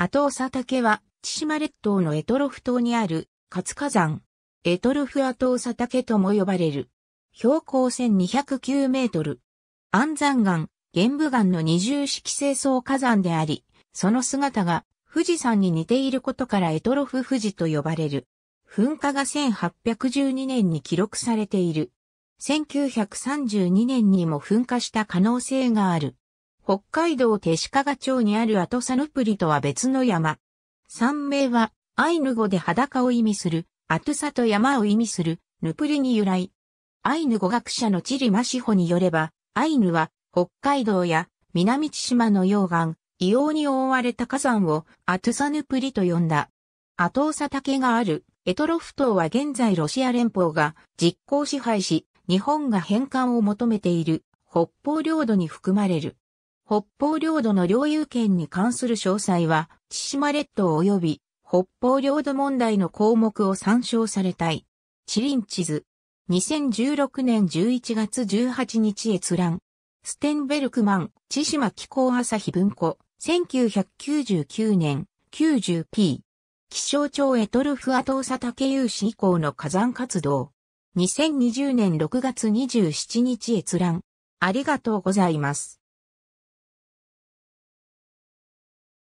後タケは、千島列島のエトロフ島にある活火山、エトロフ後タケとも呼ばれる。標高1209メートル。安山岩、玄武岩の二重式清掃火山であり、その姿が富士山に似ていることからエトロフ富士と呼ばれる。噴火が1812年に記録されている。1932年にも噴火した可能性がある。北海道手鹿賀町にあるアトサヌプリとは別の山。山名は、アイヌ語で裸を意味する、アトサと山を意味する、ヌプリに由来。アイヌ語学者のチリマシホによれば、アイヌは、北海道や南千島の溶岩、硫黄に覆われた火山をアトサヌプリと呼んだ。アトーサ竹があるエトロフ島は現在ロシア連邦が実効支配し、日本が返還を求めている北方領土に含まれる。北方領土の領有権に関する詳細は、千島列島及び北方領土問題の項目を参照されたい。チリン地図。2016年11月18日閲覧。ステンベルクマン、千島気候朝日文庫、1999年、90p。気象庁エトルフアトーサ竹有志以降の火山活動。2020年6月27日閲覧。ありがとうございます。